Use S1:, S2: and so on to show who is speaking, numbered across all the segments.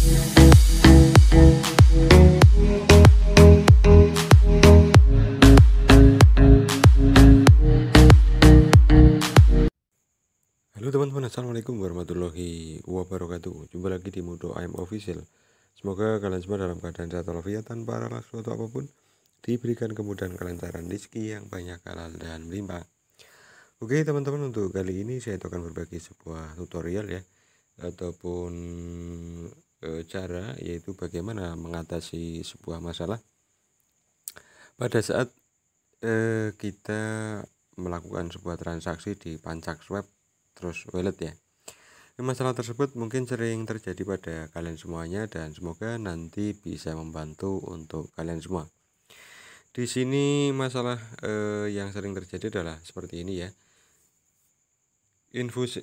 S1: Halo teman-teman Assalamualaikum warahmatullahi wabarakatuh Jumpa lagi di Mudo I'm Official Semoga kalian semua dalam keadaan sehat walafiat Tanpa ralas suatu apapun Diberikan kemudahan kelancaran rezeki yang banyak halal dan melimpah Oke teman-teman untuk kali ini saya akan berbagi sebuah tutorial ya Ataupun E, cara yaitu bagaimana mengatasi sebuah masalah pada saat eh, kita melakukan sebuah transaksi di pancak web terus wallet ya masalah tersebut mungkin sering terjadi pada kalian semuanya dan semoga nanti bisa membantu untuk kalian semua di sini masalah eh, yang sering terjadi adalah seperti ini ya infus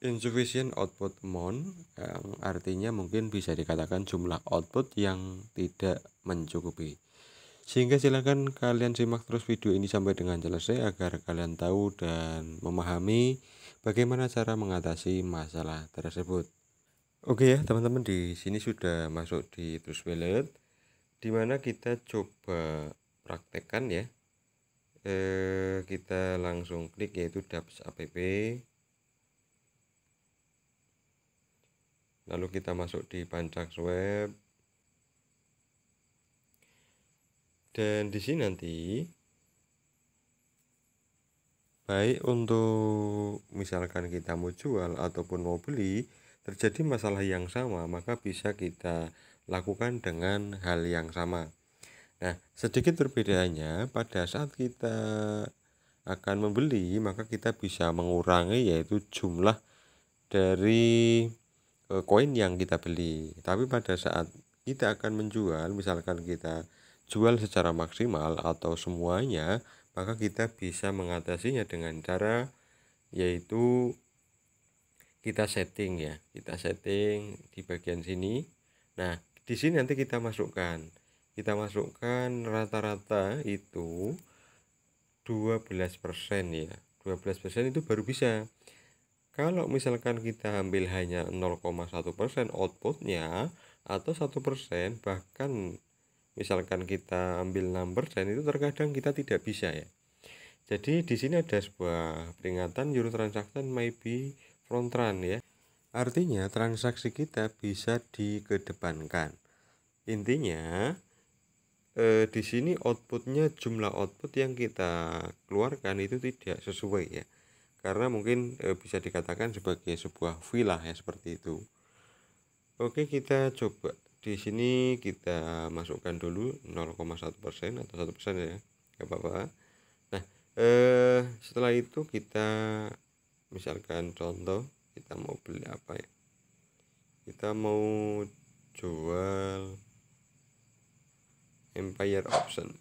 S1: insufficient output amount yang artinya mungkin bisa dikatakan jumlah output yang tidak mencukupi sehingga silakan kalian simak terus video ini sampai dengan selesai agar kalian tahu dan memahami bagaimana cara mengatasi masalah tersebut oke ya teman-teman di sini sudah masuk di terus wallet dimana kita coba praktekkan ya eh, kita langsung klik yaitu daps app lalu kita masuk di pancak web dan di sini nanti baik untuk misalkan kita mau jual ataupun mau beli terjadi masalah yang sama maka bisa kita lakukan dengan hal yang sama nah sedikit perbedaannya pada saat kita akan membeli maka kita bisa mengurangi yaitu jumlah dari Eh, koin yang kita beli tapi pada saat kita akan menjual misalkan kita jual secara maksimal atau semuanya maka kita bisa mengatasinya dengan cara yaitu kita setting ya kita setting di bagian sini nah di sini nanti kita masukkan kita masukkan rata-rata itu 12% ya 12% itu baru bisa kalau misalkan kita ambil hanya 0,1% outputnya atau 1% bahkan misalkan kita ambil dan itu terkadang kita tidak bisa ya. Jadi di sini ada sebuah peringatan juru transaction may be front run ya. Artinya transaksi kita bisa dikedepankan. Intinya eh, di sini outputnya jumlah output yang kita keluarkan itu tidak sesuai ya karena mungkin e, bisa dikatakan sebagai sebuah villa ya seperti itu oke kita coba di sini kita masukkan dulu 0,1 persen atau satu persen ya nggak apa-apa nah eh, setelah itu kita misalkan contoh kita mau beli apa ya kita mau jual empire option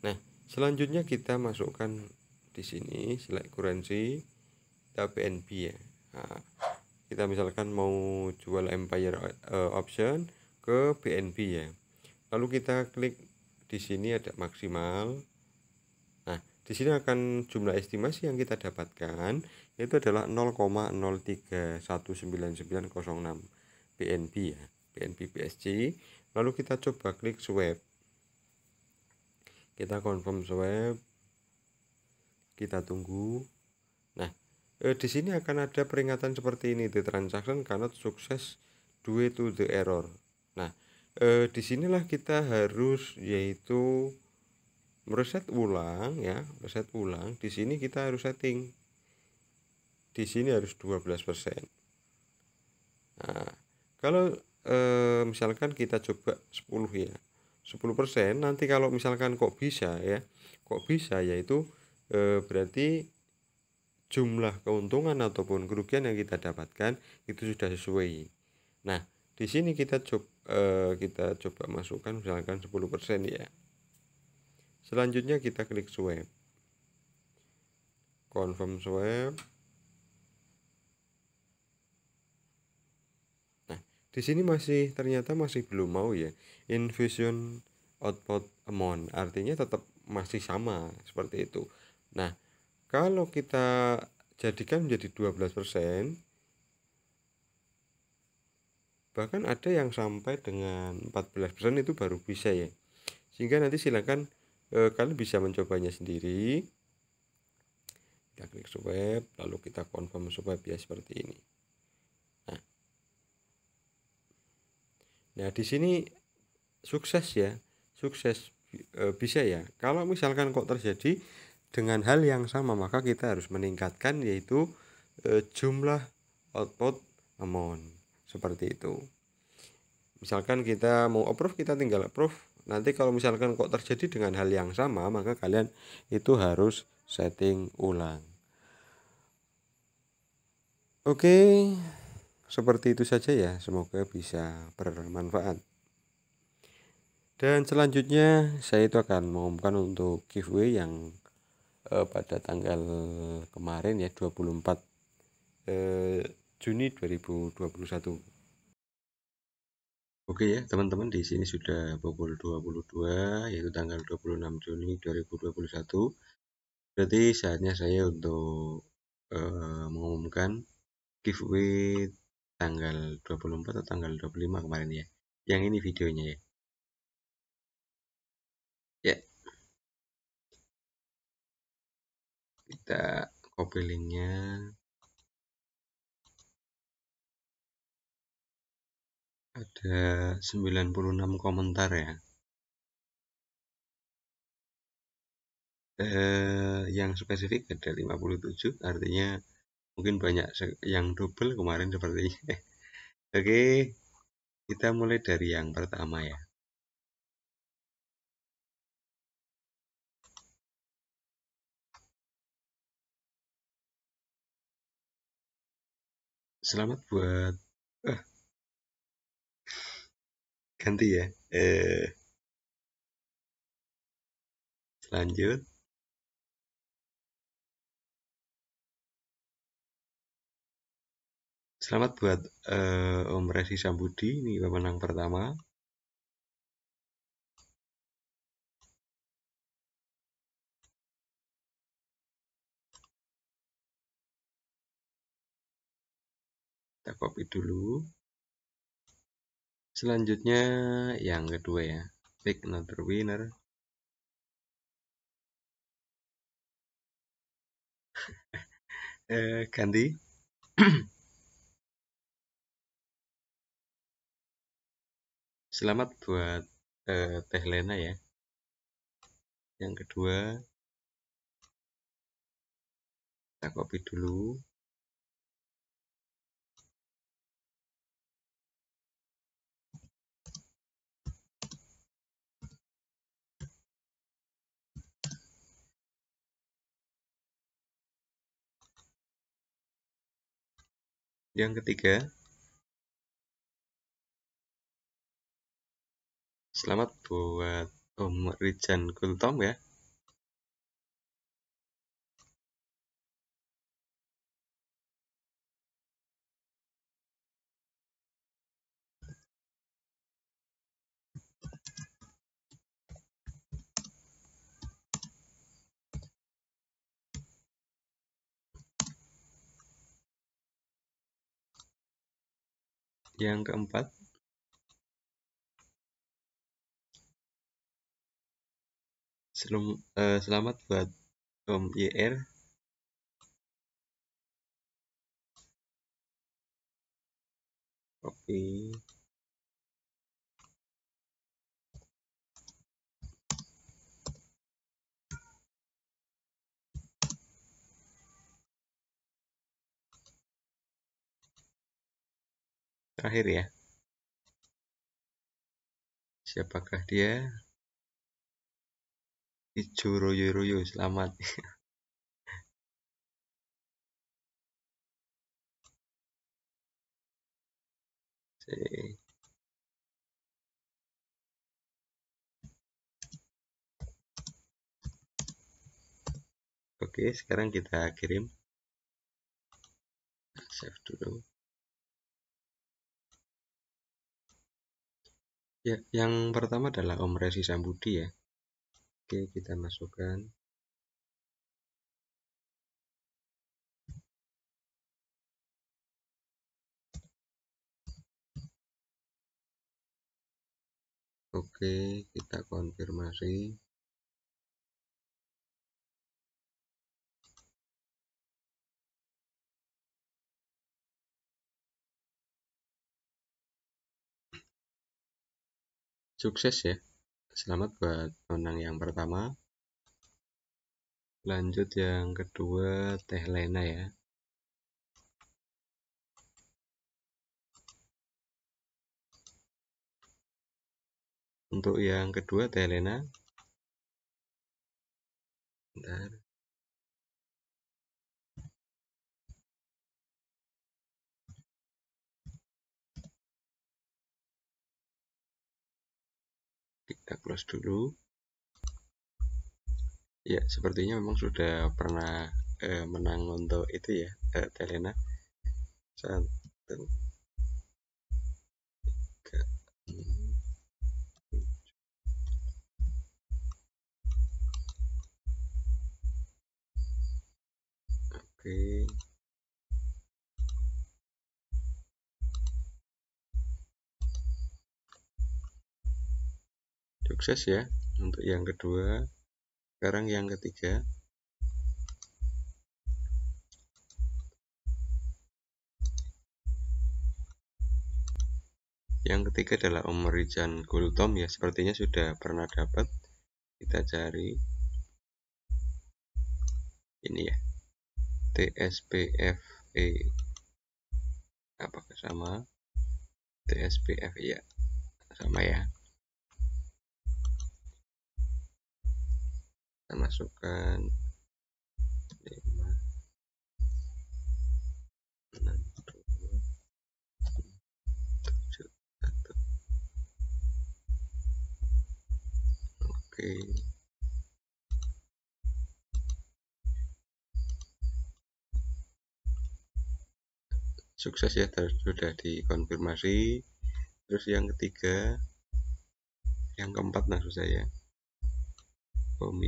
S1: nah selanjutnya kita masukkan di sini select currency kita BNB ya nah, kita misalkan mau jual Empire uh, option ke BNB ya lalu kita klik di sini ada maksimal nah di sini akan jumlah estimasi yang kita dapatkan yaitu adalah 0,03199906 BNB ya BNB BSC lalu kita coba klik swap kita confirm swap kita tunggu nah eh, di sini akan ada peringatan seperti ini the transaction cannot sukses due to the error nah eh, sinilah kita harus yaitu mereset ulang ya reset ulang di sini kita harus setting di sini harus 12% nah kalau eh, misalkan kita coba 10 ya 10% nanti kalau misalkan kok bisa ya kok bisa yaitu e, berarti jumlah keuntungan ataupun kerugian yang kita dapatkan itu sudah sesuai. Nah, di sini kita coba e, eh, kita coba masukkan misalkan 10% ya. Selanjutnya kita klik swipe. Confirm swipe. Nah, di sini masih ternyata masih belum mau ya. Infusion output amount artinya tetap masih sama seperti itu Nah, kalau kita jadikan menjadi 12%, bahkan ada yang sampai dengan 14% itu baru bisa ya. Sehingga nanti silakan e, kalian bisa mencobanya sendiri. Kita klik subweb lalu kita confirm subweb ya seperti ini. Nah, nah di sini sukses ya, sukses eh, bisa ya. Kalau misalkan kok terjadi dengan hal yang sama maka kita harus meningkatkan yaitu e, jumlah output amount seperti itu misalkan kita mau approve kita tinggal approve nanti kalau misalkan kok terjadi dengan hal yang sama maka kalian itu harus setting ulang oke seperti itu saja ya semoga bisa bermanfaat dan selanjutnya saya itu akan mengumumkan untuk giveaway yang eh, pada tanggal kemarin ya 24 eh, Juni 2021 Oke ya teman-teman di sini sudah pukul 22 yaitu tanggal 26 Juni 2021 berarti saatnya saya untuk eh, mengumumkan
S2: giveaway tanggal 24 atau tanggal 25 kemarin ya yang ini videonya ya kita copy linknya ada 96 komentar ya eh, yang spesifik ada 57 artinya mungkin banyak yang double kemarin seperti ini oke kita mulai dari yang pertama ya selamat buat ah. ganti ya eh lanjut Selamat buat eh, Om Resi Sambudi, ini pemenang pertama. kita copy dulu selanjutnya yang kedua ya pick another winner eh, ganti selamat buat eh, Teh Lena ya yang kedua kita copy dulu Yang ketiga, selamat buat Om Rijan Kultom ya. yang keempat Selum, uh, eh, selamat buat Om YR Oke. terakhir ya siapakah dia Ijo Royo Royo selamat Oke, sekarang kita kirim. Save dulu. Ya, yang pertama adalah Om Resi Sambudi ya. Oke, kita masukkan. Oke, kita konfirmasi. sukses ya selamat buat menang yang pertama lanjut yang kedua teh lena ya untuk yang kedua teh lena Bentar. kita close dulu ya
S1: sepertinya memang sudah pernah eh, menang untuk itu ya eh, Telena
S2: satu tiga oke sukses ya untuk yang kedua sekarang yang ketiga
S1: yang ketiga adalah Rijan gultom ya sepertinya sudah pernah dapat kita cari
S2: ini ya TSPFE apakah sama TSPF e ya sama ya kita masukkan 5 6 2 7 1 oke
S1: sukses ya sudah dikonfirmasi terus yang ketiga
S2: yang keempat maksud saya com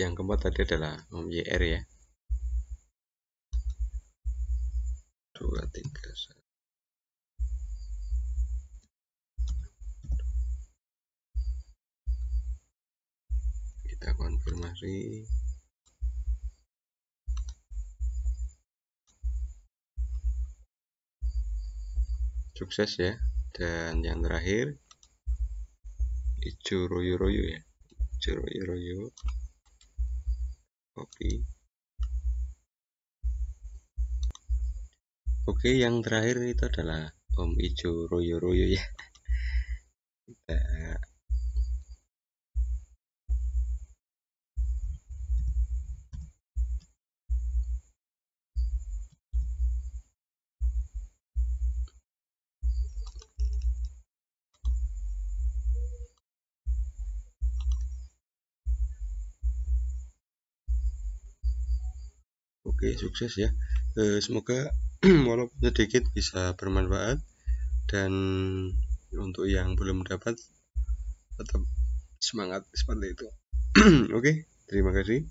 S2: yang keempat tadi adalah om ya 2, 3, 1 kita konfirmasi sukses ya dan yang terakhir
S1: Ichuroyoroyu ya Ichuroyoroyu copy oke yang terakhir itu adalah Om Ijo Royo Royo ya
S2: kita Oke sukses ya e, semoga
S1: walaupun sedikit bisa bermanfaat dan untuk yang belum dapat tetap semangat seperti itu Oke terima kasih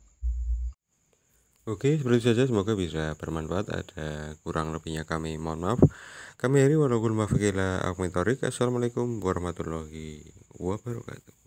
S1: Oke, seperti saja semoga bisa bermanfaat. Ada kurang lebihnya kami mohon maaf. Kami hari walaupun maaf akmitorik. Assalamualaikum warahmatullahi wabarakatuh.